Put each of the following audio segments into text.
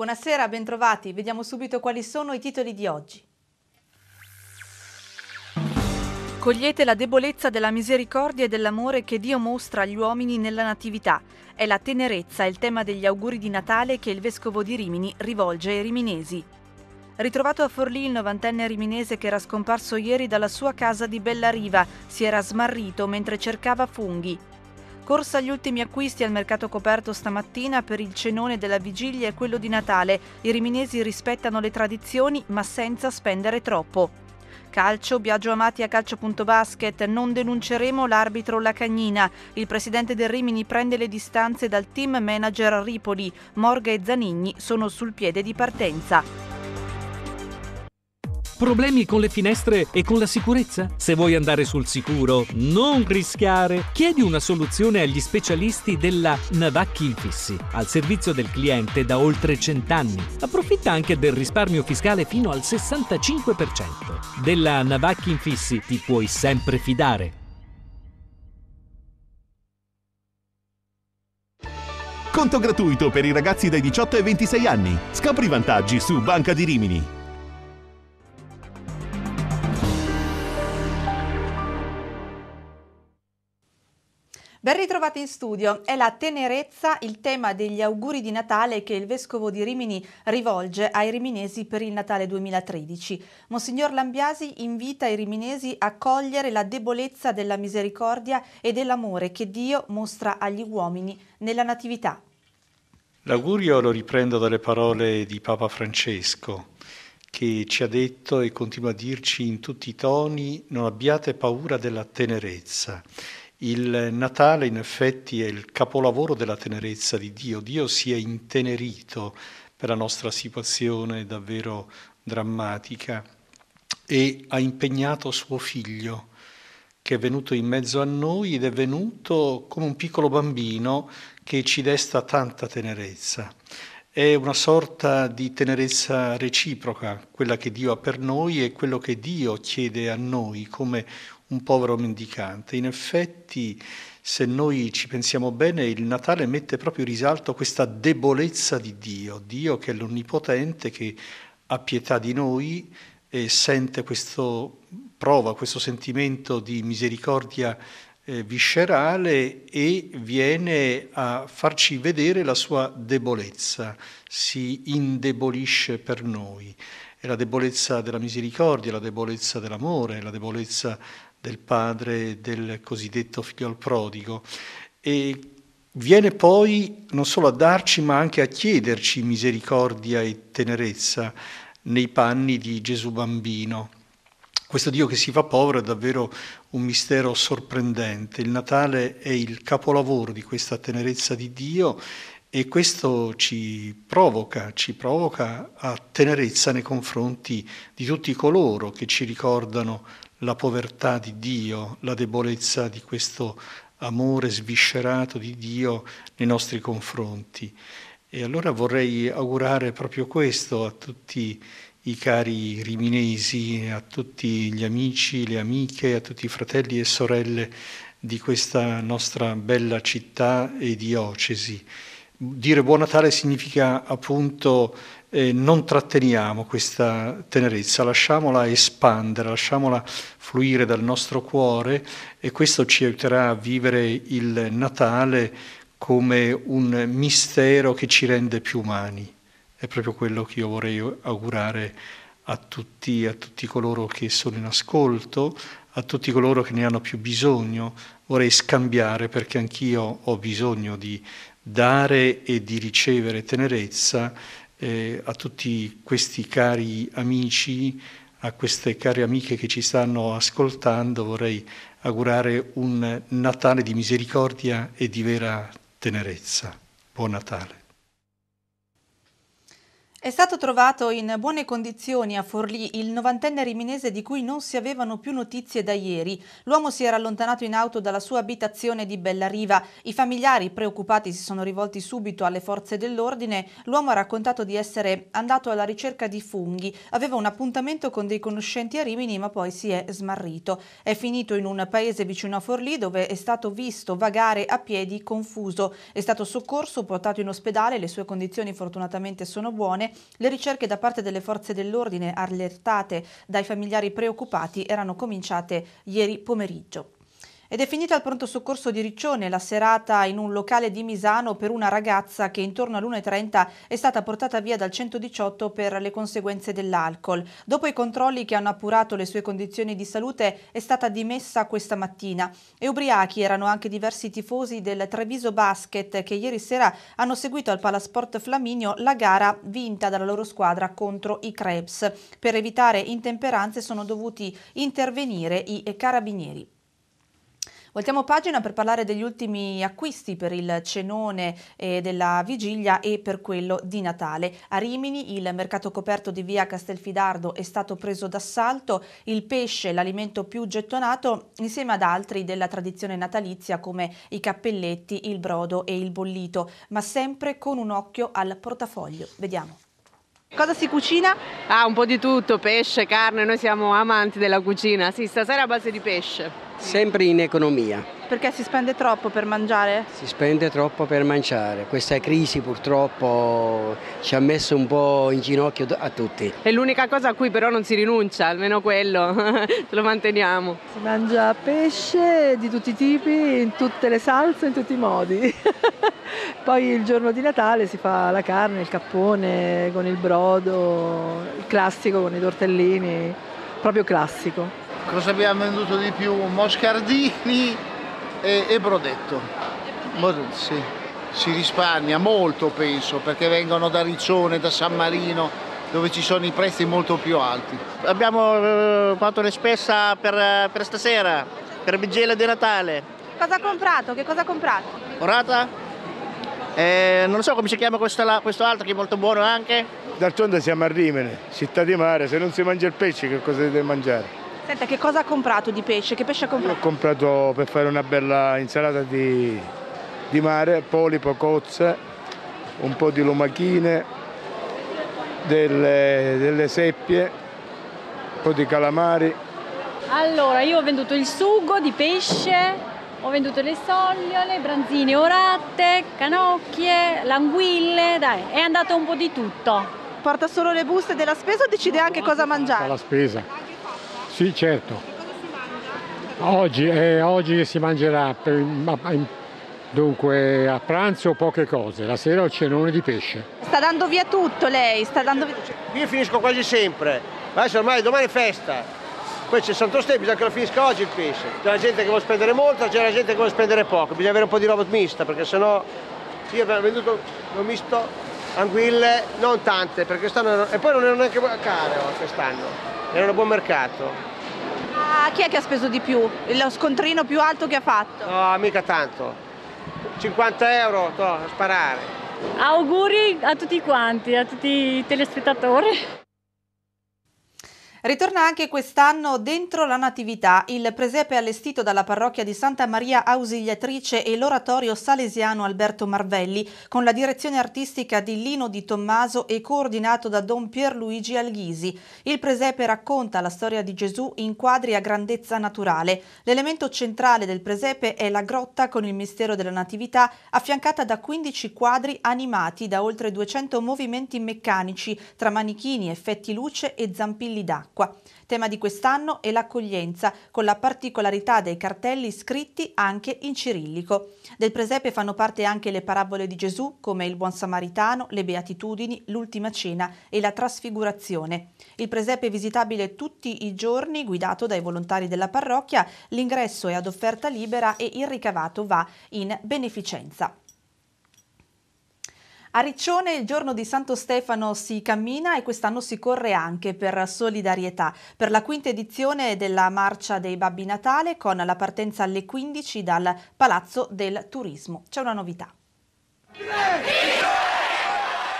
Buonasera, bentrovati. Vediamo subito quali sono i titoli di oggi. Cogliete la debolezza della misericordia e dell'amore che Dio mostra agli uomini nella Natività. È la tenerezza il tema degli auguri di Natale che il vescovo di Rimini rivolge ai riminesi. Ritrovato a Forlì il novantenne riminese che era scomparso ieri dalla sua casa di Bellariva, si era smarrito mentre cercava funghi. Corsa agli ultimi acquisti al mercato coperto stamattina per il cenone della vigilia e quello di Natale. I riminesi rispettano le tradizioni ma senza spendere troppo. Calcio, Biagio Amati a calcio.basket, non denunceremo l'arbitro Lacagnina. Il presidente del Rimini prende le distanze dal team manager Ripoli. Morga e Zanigni sono sul piede di partenza. Problemi con le finestre e con la sicurezza? Se vuoi andare sul sicuro, non rischiare. Chiedi una soluzione agli specialisti della Navacchi Infissi, al servizio del cliente da oltre cent'anni. Approfitta anche del risparmio fiscale fino al 65%. Della Navacchi Infissi ti puoi sempre fidare. Conto gratuito per i ragazzi dai 18 ai 26 anni. Scopri i vantaggi su Banca di Rimini. Ben ritrovati in studio. È la tenerezza il tema degli auguri di Natale che il Vescovo di Rimini rivolge ai riminesi per il Natale 2013. Monsignor Lambiasi invita i riminesi a cogliere la debolezza della misericordia e dell'amore che Dio mostra agli uomini nella Natività. L'augurio lo riprendo dalle parole di Papa Francesco che ci ha detto e continua a dirci in tutti i toni non abbiate paura della tenerezza il Natale in effetti è il capolavoro della tenerezza di Dio. Dio si è intenerito per la nostra situazione davvero drammatica e ha impegnato suo figlio che è venuto in mezzo a noi ed è venuto come un piccolo bambino che ci desta tanta tenerezza. È una sorta di tenerezza reciproca, quella che Dio ha per noi e quello che Dio chiede a noi come un povero mendicante. In effetti, se noi ci pensiamo bene, il Natale mette proprio in risalto questa debolezza di Dio, Dio che è l'onnipotente, che ha pietà di noi e sente questo, prova questo sentimento di misericordia eh, viscerale e viene a farci vedere la sua debolezza, si indebolisce per noi. È la debolezza della misericordia, la debolezza dell'amore, la debolezza del padre del cosiddetto figlio al prodigo. E viene poi non solo a darci ma anche a chiederci misericordia e tenerezza nei panni di Gesù bambino questo Dio che si fa povero è davvero un mistero sorprendente. Il Natale è il capolavoro di questa tenerezza di Dio e questo ci provoca, ci provoca a tenerezza nei confronti di tutti coloro che ci ricordano la povertà di Dio, la debolezza di questo amore sviscerato di Dio nei nostri confronti. E allora vorrei augurare proprio questo a tutti i cari riminesi, a tutti gli amici, le amiche, a tutti i fratelli e sorelle di questa nostra bella città e diocesi. Dire buon Natale significa appunto eh, non tratteniamo questa tenerezza, lasciamola espandere, lasciamola fluire dal nostro cuore e questo ci aiuterà a vivere il Natale come un mistero che ci rende più umani è proprio quello che io vorrei augurare a tutti, a tutti coloro che sono in ascolto, a tutti coloro che ne hanno più bisogno. Vorrei scambiare perché anch'io ho bisogno di dare e di ricevere tenerezza eh, a tutti questi cari amici, a queste care amiche che ci stanno ascoltando. Vorrei augurare un Natale di misericordia e di vera tenerezza. Buon Natale. È stato trovato in buone condizioni a Forlì il novantenne riminese di cui non si avevano più notizie da ieri. L'uomo si era allontanato in auto dalla sua abitazione di Bellariva. I familiari preoccupati si sono rivolti subito alle forze dell'ordine. L'uomo ha raccontato di essere andato alla ricerca di funghi. Aveva un appuntamento con dei conoscenti a Rimini ma poi si è smarrito. È finito in un paese vicino a Forlì dove è stato visto vagare a piedi confuso. È stato soccorso, portato in ospedale, le sue condizioni fortunatamente sono buone le ricerche da parte delle forze dell'ordine allertate dai familiari preoccupati erano cominciate ieri pomeriggio. Ed è finita al pronto soccorso di Riccione la serata in un locale di Misano per una ragazza che intorno all'1.30 è stata portata via dal 118 per le conseguenze dell'alcol. Dopo i controlli che hanno appurato le sue condizioni di salute è stata dimessa questa mattina. E ubriachi erano anche diversi tifosi del Treviso Basket che ieri sera hanno seguito al Palasport Flaminio la gara vinta dalla loro squadra contro i Krebs. Per evitare intemperanze sono dovuti intervenire i carabinieri. Voltiamo pagina per parlare degli ultimi acquisti per il cenone eh, della vigilia e per quello di Natale. A Rimini il mercato coperto di via Castelfidardo è stato preso d'assalto, il pesce, l'alimento più gettonato, insieme ad altri della tradizione natalizia come i cappelletti, il brodo e il bollito, ma sempre con un occhio al portafoglio. Vediamo. Cosa si cucina? Ah, un po' di tutto, pesce, carne, noi siamo amanti della cucina, sì, stasera a base di pesce. Sempre in economia. Perché si spende troppo per mangiare? Si spende troppo per mangiare. Questa crisi purtroppo ci ha messo un po' in ginocchio a tutti. È l'unica cosa a cui però non si rinuncia, almeno quello, lo manteniamo. Si mangia pesce di tutti i tipi, in tutte le salse, in tutti i modi. Poi il giorno di Natale si fa la carne, il cappone con il brodo, il classico con i tortellini, proprio classico. Cosa abbiamo venduto di più? Moscardini, e, e brodetto. Sì. Si risparmia molto penso perché vengono da Riccione, da San Marino dove ci sono i prezzi molto più alti. Abbiamo eh, fatto le spesa per, eh, per stasera, per Bigela di Natale. Cosa ha comprato? Che cosa ha comprato? Orata? Eh, non so come si chiama questa, questo altro che è molto buono anche. D'altronde siamo a Rimene, città di mare, se non si mangia il pesce che cosa deve mangiare? Senta, che cosa ha comprato di pesce? Che pesce ha comprato? ho comprato per fare una bella insalata di, di mare, polipo, cozze, un po' di lumachine, delle, delle seppie, un po' di calamari. Allora, io ho venduto il sugo di pesce, ho venduto le sogliole, branzine orate, canocchie, languille, dai, è andato un po' di tutto. Porta solo le buste della spesa o decide anche cosa mangiare? La spesa. Sì, certo. Oggi, eh, oggi si mangerà per, dunque, a pranzo poche cose, la sera il cenone di pesce. Sta dando via tutto lei, sta dando via... Io finisco quasi sempre, adesso ormai domani è festa, poi c'è Santo Ste, bisogna che lo finisca oggi il pesce. C'è la gente che vuole spendere molto, c'è la gente che vuole spendere poco, bisogna avere un po' di roba mista perché sennò io ho venduto l'ho misto anguille non tante perché stanno e poi non erano neanche care oh, quest'anno, era un buon mercato. Ah, chi è che ha speso di più? Lo scontrino più alto che ha fatto? No, mica tanto. 50 euro, to, a sparare. Auguri a tutti quanti, a tutti i telespettatori. Ritorna anche quest'anno dentro la Natività il presepe allestito dalla parrocchia di Santa Maria Ausiliatrice e l'oratorio salesiano Alberto Marvelli con la direzione artistica di Lino Di Tommaso e coordinato da Don Pierluigi Alghisi. Il presepe racconta la storia di Gesù in quadri a grandezza naturale. L'elemento centrale del presepe è la grotta con il mistero della Natività affiancata da 15 quadri animati da oltre 200 movimenti meccanici tra manichini, effetti luce e zampilli d'acqua acqua. Tema di quest'anno è l'accoglienza, con la particolarità dei cartelli scritti anche in cirillico. Del presepe fanno parte anche le parabole di Gesù, come il Buon Samaritano, le Beatitudini, l'Ultima Cena e la Trasfigurazione. Il presepe è visitabile tutti i giorni, guidato dai volontari della parrocchia. L'ingresso è ad offerta libera e il ricavato va in beneficenza. A Riccione il giorno di Santo Stefano si cammina e quest'anno si corre anche per solidarietà, per la quinta edizione della Marcia dei Babbi Natale con la partenza alle 15 dal Palazzo del Turismo. C'è una novità.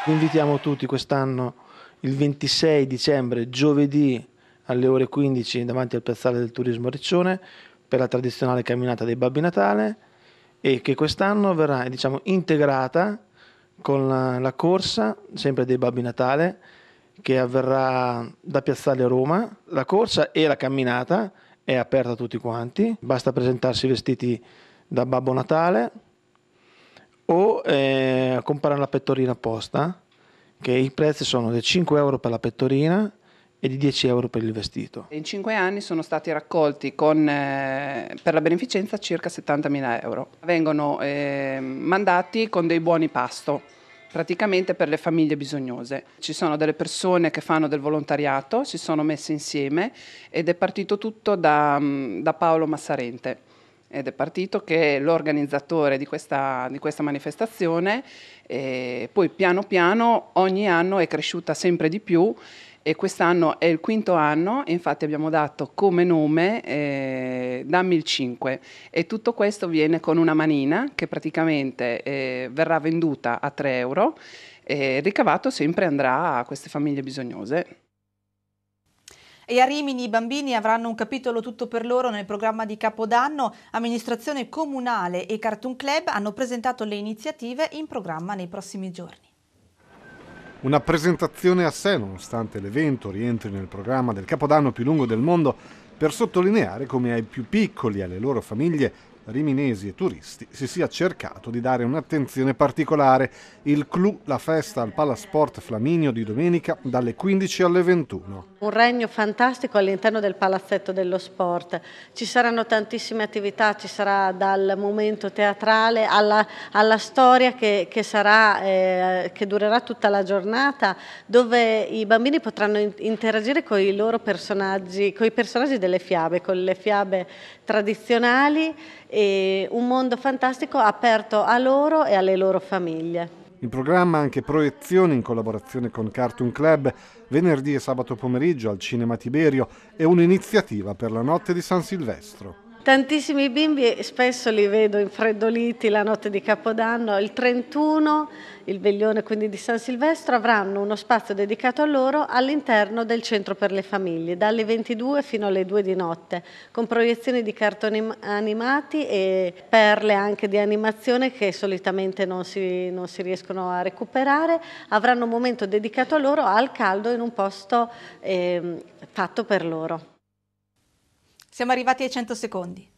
Invitiamo tutti quest'anno il 26 dicembre, giovedì alle ore 15 davanti al piazzale del Turismo a Riccione per la tradizionale camminata dei Babbi Natale e che quest'anno verrà diciamo, integrata con la, la corsa, sempre dei Babbi Natale, che avverrà da Piazzale Roma. La corsa e la camminata è aperta a tutti quanti, basta presentarsi vestiti da Babbo Natale o eh, comprare la pettorina apposta, che i prezzi sono di 5 euro per la pettorina e di 10 euro per il vestito. In cinque anni sono stati raccolti con, eh, per la beneficenza circa 70.000 euro. Vengono eh, mandati con dei buoni pasto praticamente per le famiglie bisognose. Ci sono delle persone che fanno del volontariato, si sono messe insieme ed è partito tutto da, mm, da Paolo Massarente ed è partito che è l'organizzatore di questa, di questa manifestazione e poi piano piano ogni anno è cresciuta sempre di più e quest'anno è il quinto anno, infatti abbiamo dato come nome eh, Dammi il 5 e tutto questo viene con una manina che praticamente eh, verrà venduta a 3 euro e il ricavato sempre andrà a queste famiglie bisognose. E a Rimini i bambini avranno un capitolo tutto per loro nel programma di Capodanno. Amministrazione Comunale e Cartoon Club hanno presentato le iniziative in programma nei prossimi giorni. Una presentazione a sé, nonostante l'evento rientri nel programma del Capodanno più lungo del mondo, per sottolineare come ai più piccoli e alle loro famiglie riminesi e turisti si sia cercato di dare un'attenzione particolare. Il clou, la festa al Palasport Flaminio di domenica dalle 15 alle 21 un regno fantastico all'interno del palazzetto dello sport. Ci saranno tantissime attività, ci sarà dal momento teatrale alla, alla storia che, che, sarà, eh, che, durerà tutta la giornata, dove i bambini potranno interagire con i loro personaggi, con i personaggi delle fiabe, con le fiabe tradizionali e un mondo fantastico aperto a loro e alle loro famiglie. In programma anche proiezioni in collaborazione con Cartoon Club venerdì e sabato pomeriggio al Cinema Tiberio e un'iniziativa per la notte di San Silvestro. Tantissimi bimbi, spesso li vedo infreddoliti la notte di Capodanno, il 31, il veglione quindi di San Silvestro, avranno uno spazio dedicato a loro all'interno del centro per le famiglie, dalle 22 fino alle 2 di notte, con proiezioni di cartoni animati e perle anche di animazione che solitamente non si, non si riescono a recuperare. Avranno un momento dedicato a loro al caldo in un posto eh, fatto per loro. Siamo arrivati ai 100 secondi.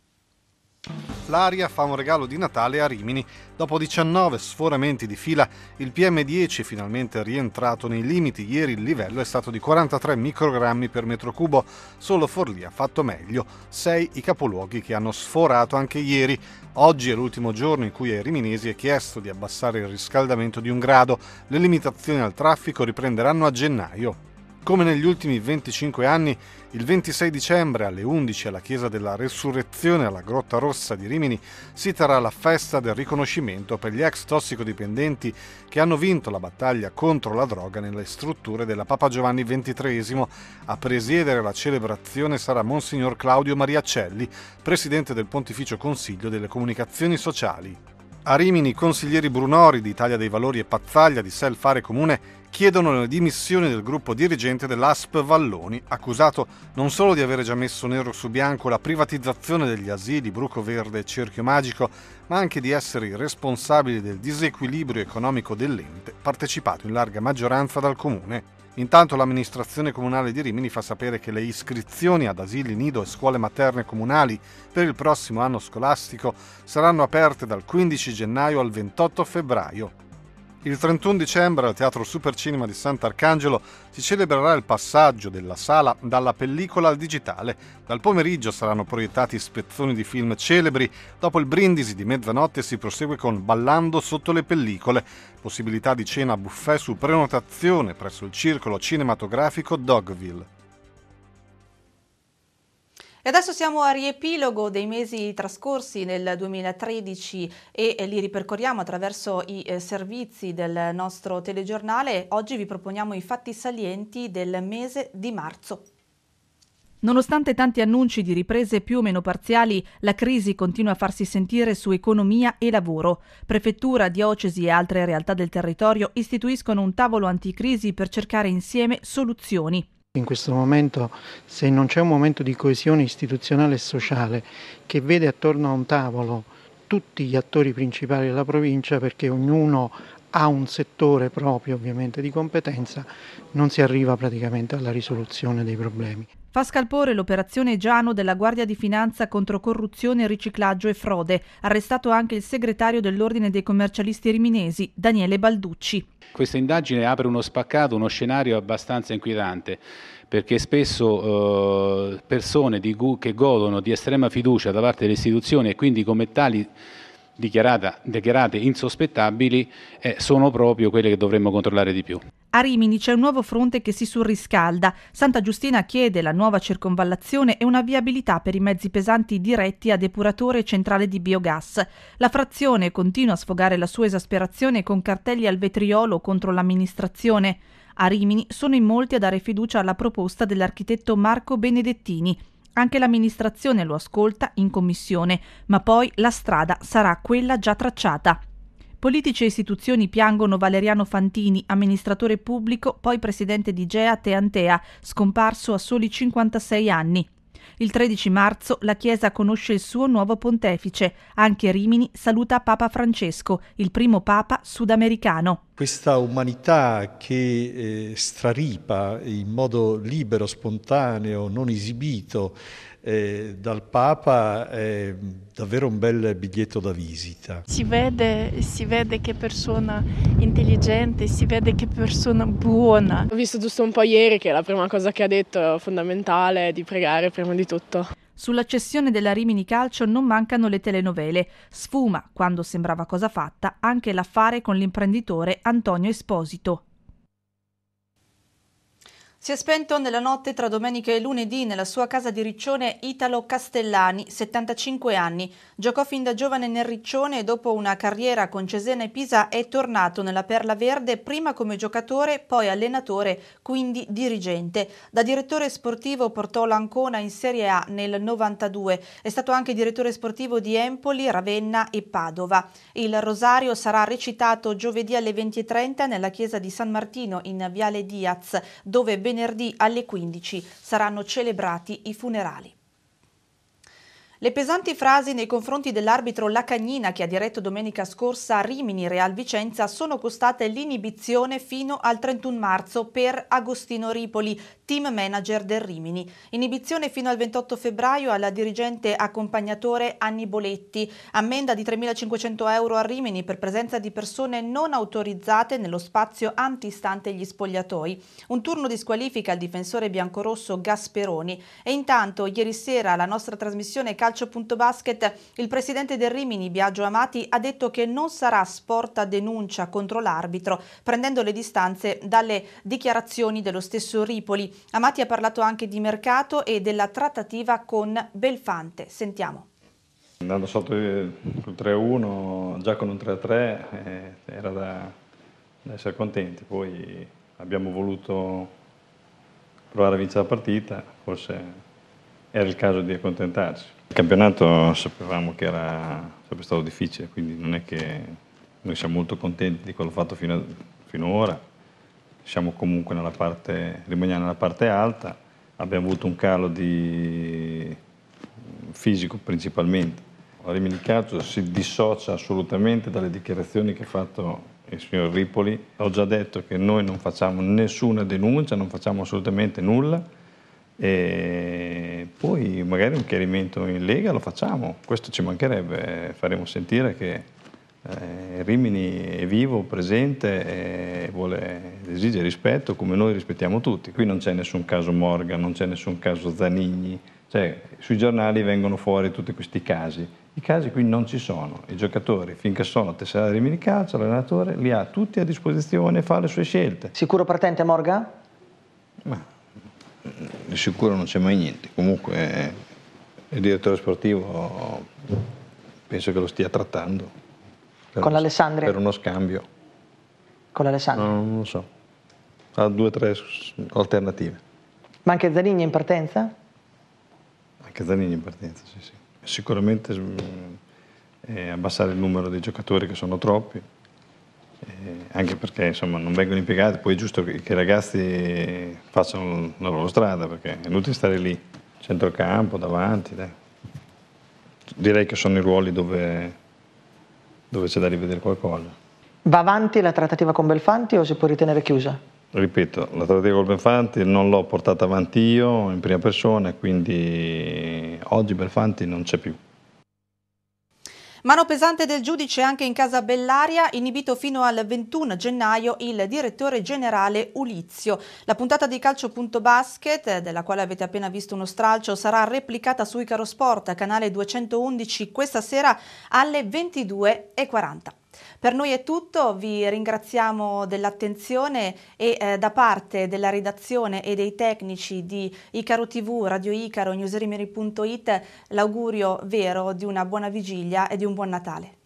L'aria fa un regalo di Natale a Rimini. Dopo 19 sforamenti di fila, il PM10 è finalmente rientrato nei limiti. Ieri il livello è stato di 43 microgrammi per metro cubo. Solo Forlì ha fatto meglio. 6 i capoluoghi che hanno sforato anche ieri. Oggi è l'ultimo giorno in cui ai riminesi è chiesto di abbassare il riscaldamento di un grado. Le limitazioni al traffico riprenderanno a gennaio. Come negli ultimi 25 anni, il 26 dicembre alle 11 alla Chiesa della Resurrezione alla Grotta Rossa di Rimini si terrà la festa del riconoscimento per gli ex tossicodipendenti che hanno vinto la battaglia contro la droga nelle strutture della Papa Giovanni XXIII. A presiedere la celebrazione sarà Monsignor Claudio Mariacelli, presidente del Pontificio Consiglio delle Comunicazioni Sociali. A Rimini i consiglieri Brunori di Italia dei Valori e Pazzaglia di Selfare Comune chiedono le dimissioni del gruppo dirigente dell'ASP Valloni, accusato non solo di aver già messo nero su bianco la privatizzazione degli asili Bruco Verde e Cerchio Magico, ma anche di essere i responsabili del disequilibrio economico dell'ente partecipato in larga maggioranza dal comune. Intanto l'amministrazione comunale di Rimini fa sapere che le iscrizioni ad asili, nido e scuole materne comunali per il prossimo anno scolastico saranno aperte dal 15 gennaio al 28 febbraio. Il 31 dicembre al Teatro Supercinema di Sant'Arcangelo si celebrerà il passaggio della sala dalla pellicola al digitale. Dal pomeriggio saranno proiettati spezzoni di film celebri, dopo il brindisi di mezzanotte si prosegue con Ballando sotto le pellicole, possibilità di cena a buffet su prenotazione presso il circolo cinematografico Dogville. E adesso siamo a riepilogo dei mesi trascorsi nel 2013 e eh, li ripercorriamo attraverso i eh, servizi del nostro telegiornale. Oggi vi proponiamo i fatti salienti del mese di marzo. Nonostante tanti annunci di riprese più o meno parziali, la crisi continua a farsi sentire su economia e lavoro. Prefettura, diocesi e altre realtà del territorio istituiscono un tavolo anticrisi per cercare insieme soluzioni. In questo momento, se non c'è un momento di coesione istituzionale e sociale che vede attorno a un tavolo tutti gli attori principali della provincia, perché ognuno ha un settore proprio ovviamente di competenza, non si arriva praticamente alla risoluzione dei problemi. Fa scalpore l'operazione Giano della Guardia di Finanza contro corruzione, riciclaggio e frode. Arrestato anche il segretario dell'Ordine dei commercialisti riminesi, Daniele Balducci. Questa indagine apre uno spaccato, uno scenario abbastanza inquietante, perché spesso eh, persone di, che godono di estrema fiducia da parte delle istituzioni e quindi come tali dichiarate insospettabili eh, sono proprio quelle che dovremmo controllare di più. A Rimini c'è un nuovo fronte che si surriscalda. Santa Giustina chiede la nuova circonvallazione e una viabilità per i mezzi pesanti diretti a depuratore e centrale di biogas. La frazione continua a sfogare la sua esasperazione con cartelli al vetriolo contro l'amministrazione. A Rimini sono in molti a dare fiducia alla proposta dell'architetto Marco Benedettini, anche l'amministrazione lo ascolta in commissione, ma poi la strada sarà quella già tracciata. Politici e istituzioni piangono Valeriano Fantini, amministratore pubblico, poi presidente di Gea Teantea, scomparso a soli 56 anni. Il 13 marzo la Chiesa conosce il suo nuovo pontefice. Anche Rimini saluta Papa Francesco, il primo papa sudamericano. Questa umanità che eh, straripa in modo libero, spontaneo, non esibito eh, dal Papa è davvero un bel biglietto da visita. Si vede, si vede che persona intelligente, si vede che persona buona. Ho visto giusto un po' ieri che la prima cosa che ha detto è fondamentale di pregare prima di tutto. Sulla cessione della Rimini Calcio non mancano le telenovele. Sfuma, quando sembrava cosa fatta, anche l'affare con l'imprenditore Antonio Esposito, si è spento nella notte tra domenica e lunedì nella sua casa di Riccione Italo Castellani, 75 anni. Giocò fin da giovane nel Riccione e dopo una carriera con Cesena e Pisa è tornato nella Perla Verde prima come giocatore, poi allenatore, quindi dirigente. Da direttore sportivo portò l'Ancona in Serie A nel 92. È stato anche direttore sportivo di Empoli, Ravenna e Padova. Il rosario sarà recitato giovedì alle 20.30 nella chiesa di San Martino in Viale Diaz, dove ben venerdì alle 15 saranno celebrati i funerali. Le pesanti frasi nei confronti dell'arbitro Lacagnina che ha diretto domenica scorsa Rimini Real Vicenza sono costate l'inibizione fino al 31 marzo per Agostino Ripoli, team manager del Rimini. Inibizione fino al 28 febbraio alla dirigente accompagnatore Anni Boletti. Ammenda di 3.500 euro a Rimini per presenza di persone non autorizzate nello spazio antistante gli spogliatoi. Un turno di squalifica al difensore biancorosso Gasperoni. E intanto ieri sera la nostra trasmissione calcio calcio.basket, il presidente del Rimini, Biagio Amati, ha detto che non sarà sporta denuncia contro l'arbitro, prendendo le distanze dalle dichiarazioni dello stesso Ripoli. Amati ha parlato anche di mercato e della trattativa con Belfante. Sentiamo. Andando sotto il eh, 3-1, già con un 3-3, eh, era da, da essere contenti. Poi abbiamo voluto provare a vincere la partita, forse era il caso di accontentarsi. Il campionato sapevamo che era, sempre stato difficile, quindi non è che noi siamo molto contenti di quello fatto fino a, finora, siamo comunque nella parte, rimaniamo nella parte alta, abbiamo avuto un calo di fisico principalmente. Rimini Calcio si dissocia assolutamente dalle dichiarazioni che ha fatto il signor Ripoli. Ho già detto che noi non facciamo nessuna denuncia, non facciamo assolutamente nulla e poi magari un chiarimento in Lega lo facciamo, questo ci mancherebbe, faremo sentire che eh, Rimini è vivo, presente e vuole, esige rispetto come noi rispettiamo tutti. Qui non c'è nessun caso Morgan, non c'è nessun caso Zanigni, cioè, sui giornali vengono fuori tutti questi casi. I casi qui non ci sono, i giocatori finché sono a di Rimini Calcio, l'allenatore li ha tutti a disposizione e fa le sue scelte. Sicuro partente Morgan? Ma di sicuro non c'è mai niente. Comunque eh, il direttore sportivo penso che lo stia trattando. Con l'Alessandria? Per uno scambio. Con l'Alessandria? No, non lo so. Ha due o tre alternative. Ma anche Zanini in partenza? Anche Zanini in partenza, sì, sì. Sicuramente mm, eh, abbassare il numero dei giocatori che sono troppi eh, anche perché insomma, non vengono impiegati, poi è giusto che, i ragazzi facciano la loro strada, perché è inutile stare lì, centrocampo, davanti. Dai. Direi che sono i ruoli dove, dove c'è da rivedere qualcosa. Va avanti la trattativa con Belfanti o si può ritenere chiusa? Ripeto, la trattativa con Belfanti non l'ho portata avanti io in prima persona, quindi oggi Belfanti non c'è più. Mano pesante del giudice anche in casa Bellaria, inibito fino al 21 gennaio il direttore generale Ulizio. La puntata di calcio.basket, della quale avete appena visto uno stralcio, sarà replicata su Icaro Sport, canale 211, questa sera alle 22.40. Per noi è tutto, vi ringraziamo dell'attenzione e eh, da parte della redazione e dei tecnici di Icaro TV, Radio Icaro, newsremery.it l'augurio vero di una buona vigilia e di un buon Natale.